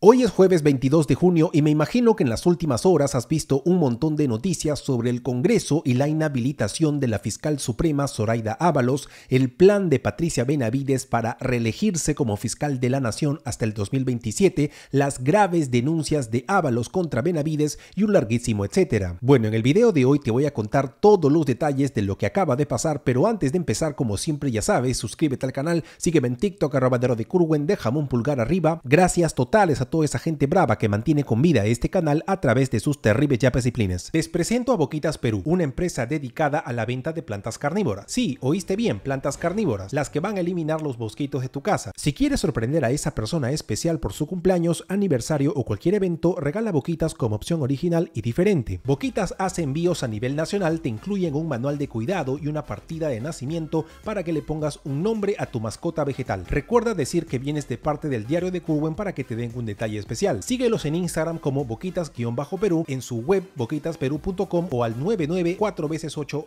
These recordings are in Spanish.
Hoy es jueves 22 de junio y me imagino que en las últimas horas has visto un montón de noticias sobre el Congreso y la inhabilitación de la fiscal suprema Zoraida Ábalos, el plan de Patricia Benavides para reelegirse como fiscal de la nación hasta el 2027, las graves denuncias de Ábalos contra Benavides y un larguísimo etcétera. Bueno, en el video de hoy te voy a contar todos los detalles de lo que acaba de pasar, pero antes de empezar, como siempre ya sabes, suscríbete al canal, sígueme en TikTok, arroba de Curwen, déjame un pulgar arriba. Gracias totales a toda esa gente brava que mantiene con vida este canal a través de sus terribles yapes y Les presento a Boquitas Perú, una empresa dedicada a la venta de plantas carnívoras. Sí, oíste bien, plantas carnívoras, las que van a eliminar los bosquitos de tu casa. Si quieres sorprender a esa persona especial por su cumpleaños, aniversario o cualquier evento, regala Boquitas como opción original y diferente. Boquitas hace envíos a nivel nacional, te incluyen un manual de cuidado y una partida de nacimiento para que le pongas un nombre a tu mascota vegetal. Recuerda decir que vienes de parte del diario de Curwen para que te den un detalle especial. Síguelos en Instagram como boquitas-perú, en su web boquitasperú.com o al 994 veces 8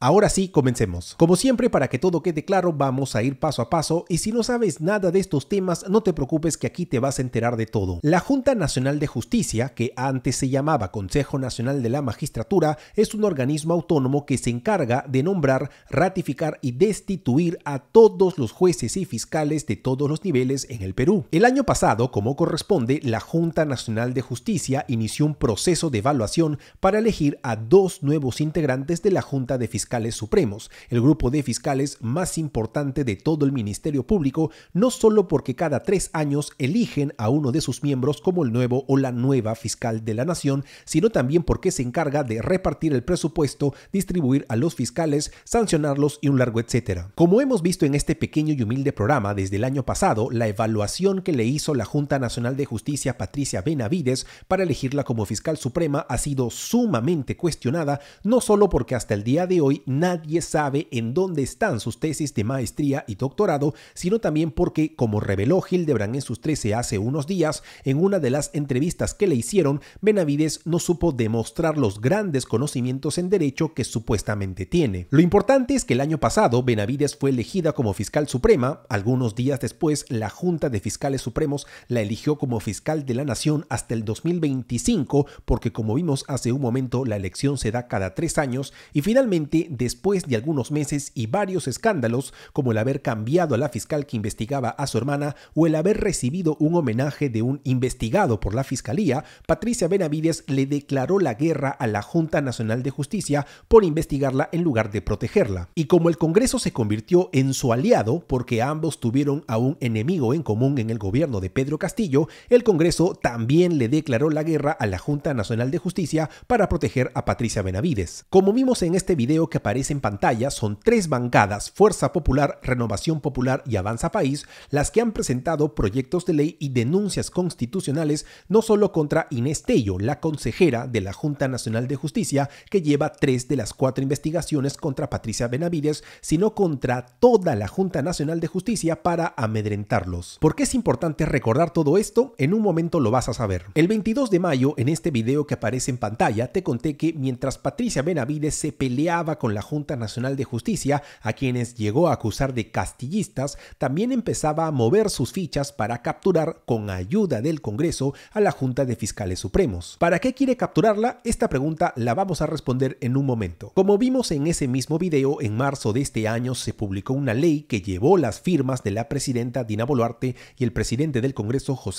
Ahora sí, comencemos. Como siempre, para que todo quede claro, vamos a ir paso a paso y si no sabes nada de estos temas, no te preocupes que aquí te vas a enterar de todo. La Junta Nacional de Justicia, que antes se llamaba Consejo Nacional de la Magistratura, es un organismo autónomo que se encarga de nombrar, ratificar y destituir a todos los jueces y fiscales de todos los niveles en el Perú. El año pasado, como corresponde, la Junta Nacional de Justicia inició un proceso de evaluación para elegir a dos nuevos integrantes de la Junta de Fiscales Supremos, el grupo de fiscales más importante de todo el Ministerio Público, no solo porque cada tres años eligen a uno de sus miembros como el nuevo o la nueva fiscal de la Nación, sino también porque se encarga de repartir el presupuesto, distribuir a los fiscales, sancionarlos y un largo etcétera. Como hemos visto en este pequeño y humilde programa desde el año pasado, la evaluación que le hizo la Junta Nacional de Justicia Patricia Benavides para elegirla como fiscal suprema ha sido sumamente cuestionada, no solo porque hasta el día de hoy nadie sabe en dónde están sus tesis de maestría y doctorado, sino también porque, como reveló Gildebrand en sus 13 hace unos días, en una de las entrevistas que le hicieron, Benavides no supo demostrar los grandes conocimientos en derecho que supuestamente tiene. Lo importante es que el año pasado Benavides fue elegida como fiscal suprema, algunos días después la Junta de Fiscales Supremos la eligió como fiscal de la nación hasta el 2025, porque como vimos hace un momento, la elección se da cada tres años y finalmente, después de algunos meses y varios escándalos, como el haber cambiado a la fiscal que investigaba a su hermana o el haber recibido un homenaje de un investigado por la fiscalía, Patricia Benavides le declaró la guerra a la Junta Nacional de Justicia por investigarla en lugar de protegerla. Y como el Congreso se convirtió en su aliado, porque ambos tuvieron a un enemigo en común en el gobierno de Pedro Castillo, el Congreso también le declaró la guerra a la Junta Nacional de Justicia para proteger a Patricia Benavides. Como vimos en este video que aparece en pantalla, son tres bancadas, Fuerza Popular, Renovación Popular y Avanza País, las que han presentado proyectos de ley y denuncias constitucionales no solo contra Inés Tello, la consejera de la Junta Nacional de Justicia, que lleva tres de las cuatro investigaciones contra Patricia Benavides, sino contra toda la Junta Nacional de Justicia para amedrentarlos. ¿Por qué es importante recordar todo esto? esto en un momento lo vas a saber. El 22 de mayo, en este video que aparece en pantalla, te conté que mientras Patricia Benavides se peleaba con la Junta Nacional de Justicia, a quienes llegó a acusar de castillistas, también empezaba a mover sus fichas para capturar, con ayuda del Congreso, a la Junta de Fiscales Supremos. ¿Para qué quiere capturarla? Esta pregunta la vamos a responder en un momento. Como vimos en ese mismo video, en marzo de este año se publicó una ley que llevó las firmas de la presidenta Dina Boluarte y el presidente del Congreso,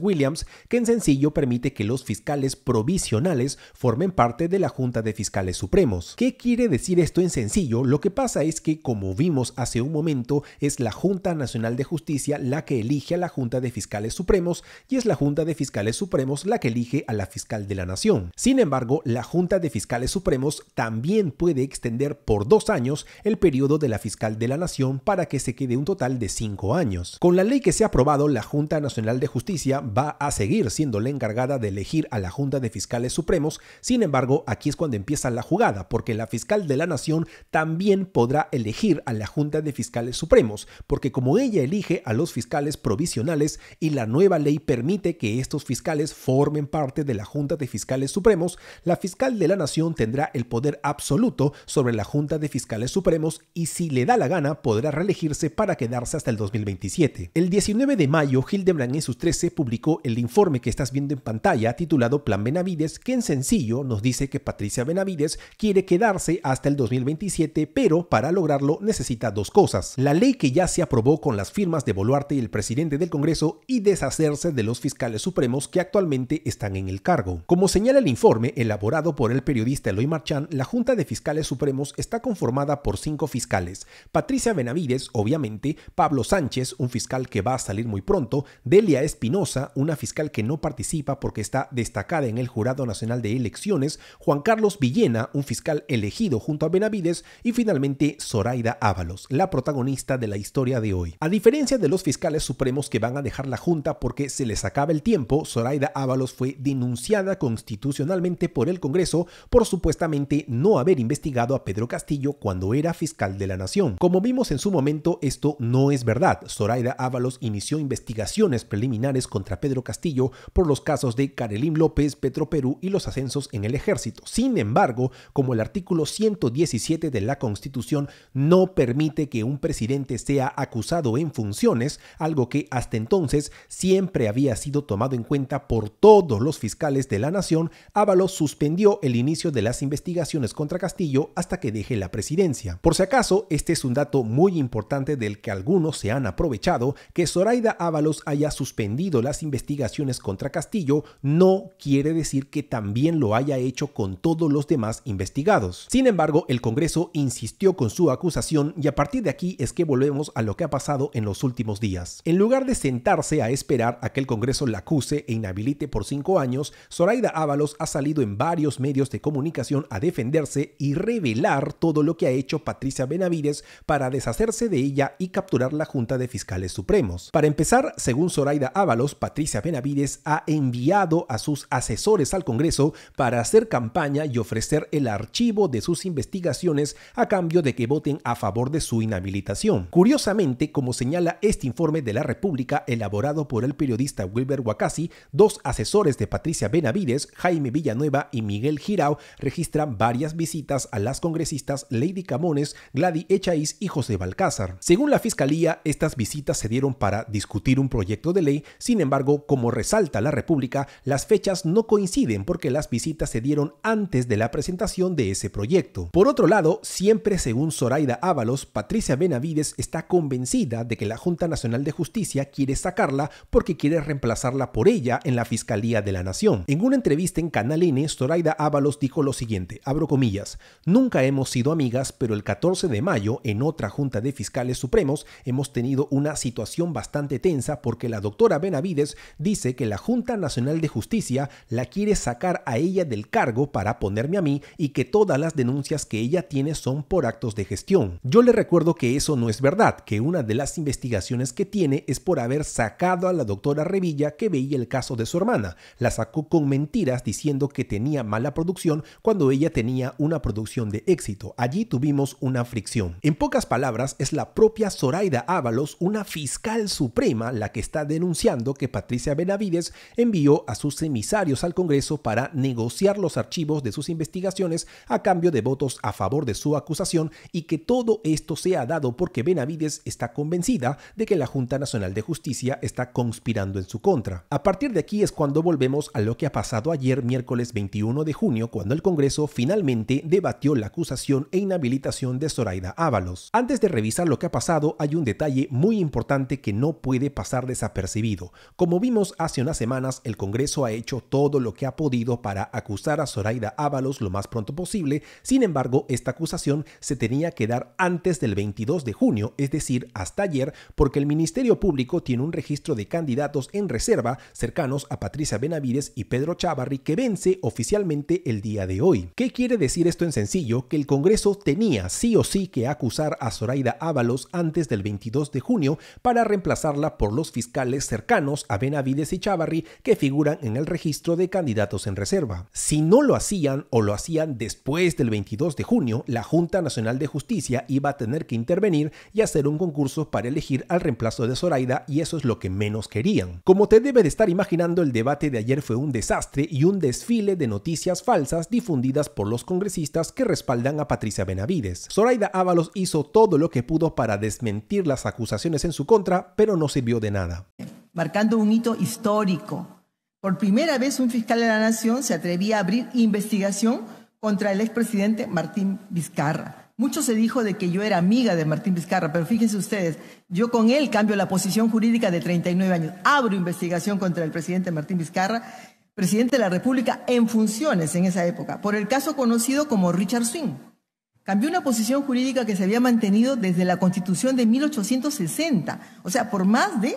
Williams, que en sencillo permite que los fiscales provisionales formen parte de la Junta de Fiscales Supremos. ¿Qué quiere decir esto en sencillo? Lo que pasa es que, como vimos hace un momento, es la Junta Nacional de Justicia la que elige a la Junta de Fiscales Supremos y es la Junta de Fiscales Supremos la que elige a la fiscal de la Nación. Sin embargo, la Junta de Fiscales Supremos también puede extender por dos años el periodo de la fiscal de la Nación para que se quede un total de cinco años. Con la ley que se ha aprobado, la Junta Nacional de Justicia va a seguir siendo la encargada de elegir a la Junta de Fiscales Supremos, sin embargo, aquí es cuando empieza la jugada, porque la fiscal de la Nación también podrá elegir a la Junta de Fiscales Supremos, porque como ella elige a los fiscales provisionales y la nueva ley permite que estos fiscales formen parte de la Junta de Fiscales Supremos, la fiscal de la Nación tendrá el poder absoluto sobre la Junta de Fiscales Supremos y si le da la gana podrá reelegirse para quedarse hasta el 2027. El 19 de mayo, Hildebrand y sus 13 el informe que estás viendo en pantalla titulado Plan Benavides, que en sencillo nos dice que Patricia Benavides quiere quedarse hasta el 2027, pero para lograrlo necesita dos cosas. La ley que ya se aprobó con las firmas de Boluarte y el presidente del Congreso y deshacerse de los fiscales supremos que actualmente están en el cargo. Como señala el informe elaborado por el periodista Eloy Marchán, la Junta de Fiscales Supremos está conformada por cinco fiscales. Patricia Benavides, obviamente, Pablo Sánchez, un fiscal que va a salir muy pronto, Delia Espinosa, una fiscal que no participa porque está destacada en el Jurado Nacional de Elecciones, Juan Carlos Villena, un fiscal elegido junto a Benavides, y finalmente Zoraida Ábalos, la protagonista de la historia de hoy. A diferencia de los fiscales supremos que van a dejar la Junta porque se les acaba el tiempo, Zoraida Ábalos fue denunciada constitucionalmente por el Congreso por supuestamente no haber investigado a Pedro Castillo cuando era fiscal de la Nación. Como vimos en su momento, esto no es verdad. Zoraida Ábalos inició investigaciones preliminares con contra Pedro Castillo por los casos de Karelim López, Petro Perú y los ascensos en el ejército. Sin embargo, como el artículo 117 de la Constitución no permite que un presidente sea acusado en funciones, algo que hasta entonces siempre había sido tomado en cuenta por todos los fiscales de la nación, Ábalos suspendió el inicio de las investigaciones contra Castillo hasta que deje la presidencia. Por si acaso, este es un dato muy importante del que algunos se han aprovechado, que Zoraida Ábalos haya suspendido la las investigaciones contra Castillo no quiere decir que también lo haya hecho con todos los demás investigados. Sin embargo, el Congreso insistió con su acusación y a partir de aquí es que volvemos a lo que ha pasado en los últimos días. En lugar de sentarse a esperar a que el Congreso la acuse e inhabilite por cinco años, Zoraida Ábalos ha salido en varios medios de comunicación a defenderse y revelar todo lo que ha hecho Patricia Benavides para deshacerse de ella y capturar la Junta de Fiscales Supremos. Para empezar, según Zoraida Ábalos, Patricia Benavides ha enviado a sus asesores al Congreso para hacer campaña y ofrecer el archivo de sus investigaciones a cambio de que voten a favor de su inhabilitación. Curiosamente, como señala este informe de la República elaborado por el periodista Wilber Wakasi, dos asesores de Patricia Benavides, Jaime Villanueva y Miguel Girao, registran varias visitas a las congresistas Lady Camones, Gladys Echaiz y José Balcázar. Según la Fiscalía, estas visitas se dieron para discutir un proyecto de ley, sin embargo, embargo, como resalta la República, las fechas no coinciden porque las visitas se dieron antes de la presentación de ese proyecto. Por otro lado, siempre según Zoraida Ábalos, Patricia Benavides está convencida de que la Junta Nacional de Justicia quiere sacarla porque quiere reemplazarla por ella en la Fiscalía de la Nación. En una entrevista en Canal N, Zoraida Ábalos dijo lo siguiente, abro comillas, nunca hemos sido amigas, pero el 14 de mayo, en otra Junta de Fiscales Supremos, hemos tenido una situación bastante tensa porque la doctora Benavides dice que la Junta Nacional de Justicia la quiere sacar a ella del cargo para ponerme a mí y que todas las denuncias que ella tiene son por actos de gestión. Yo le recuerdo que eso no es verdad, que una de las investigaciones que tiene es por haber sacado a la doctora Revilla que veía el caso de su hermana. La sacó con mentiras diciendo que tenía mala producción cuando ella tenía una producción de éxito. Allí tuvimos una fricción. En pocas palabras, es la propia Zoraida Ábalos, una fiscal suprema, la que está denunciando que Patricia Benavides envió a sus emisarios al Congreso para negociar los archivos de sus investigaciones a cambio de votos a favor de su acusación y que todo esto sea dado porque Benavides está convencida de que la Junta Nacional de Justicia está conspirando en su contra. A partir de aquí es cuando volvemos a lo que ha pasado ayer miércoles 21 de junio cuando el Congreso finalmente debatió la acusación e inhabilitación de Zoraida Ábalos. Antes de revisar lo que ha pasado hay un detalle muy importante que no puede pasar desapercibido. Como vimos hace unas semanas, el Congreso ha hecho todo lo que ha podido para acusar a Zoraida Ábalos lo más pronto posible, sin embargo, esta acusación se tenía que dar antes del 22 de junio, es decir, hasta ayer, porque el Ministerio Público tiene un registro de candidatos en reserva cercanos a Patricia Benavides y Pedro Chavarri que vence oficialmente el día de hoy. ¿Qué quiere decir esto en sencillo? Que el Congreso tenía sí o sí que acusar a Zoraida Ábalos antes del 22 de junio para reemplazarla por los fiscales cercanos a Benavides y Chavarri que figuran en el registro de candidatos en reserva. Si no lo hacían o lo hacían después del 22 de junio, la Junta Nacional de Justicia iba a tener que intervenir y hacer un concurso para elegir al reemplazo de Zoraida y eso es lo que menos querían. Como te debe de estar imaginando, el debate de ayer fue un desastre y un desfile de noticias falsas difundidas por los congresistas que respaldan a Patricia Benavides. Zoraida Ábalos hizo todo lo que pudo para desmentir las acusaciones en su contra, pero no sirvió de nada marcando un hito histórico. Por primera vez un fiscal de la Nación se atrevía a abrir investigación contra el expresidente Martín Vizcarra. Mucho se dijo de que yo era amiga de Martín Vizcarra, pero fíjense ustedes, yo con él cambio la posición jurídica de 39 años, abro investigación contra el presidente Martín Vizcarra, presidente de la República en funciones en esa época, por el caso conocido como Richard Swing. Cambió una posición jurídica que se había mantenido desde la Constitución de 1860, o sea, por más de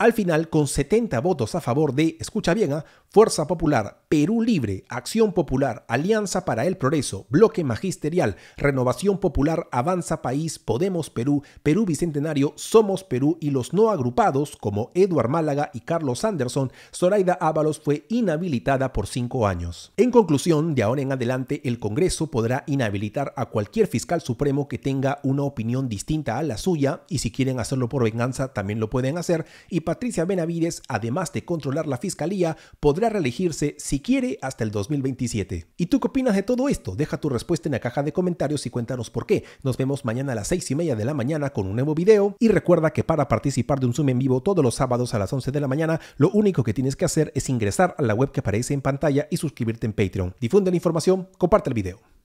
al final, con 70 votos a favor de, escucha bien, ¿ah? Fuerza Popular, Perú Libre, Acción Popular, Alianza para el Progreso, Bloque Magisterial, Renovación Popular, Avanza País, Podemos Perú, Perú Bicentenario, Somos Perú y los no agrupados como Eduard Málaga y Carlos Anderson, Zoraida Ábalos fue inhabilitada por cinco años. En conclusión, de ahora en adelante, el Congreso podrá inhabilitar a cualquier fiscal supremo que tenga una opinión distinta a la suya y si quieren hacerlo por venganza también lo pueden hacer y Patricia Benavides, además de controlar la fiscalía, podrá reelegirse si quiere hasta el 2027. ¿Y tú qué opinas de todo esto? Deja tu respuesta en la caja de comentarios y cuéntanos por qué. Nos vemos mañana a las 6 y media de la mañana con un nuevo video y recuerda que para participar de un Zoom en vivo todos los sábados a las 11 de la mañana, lo único que tienes que hacer es ingresar a la web que aparece en pantalla y suscribirte en Patreon. Difunde la información, comparte el video.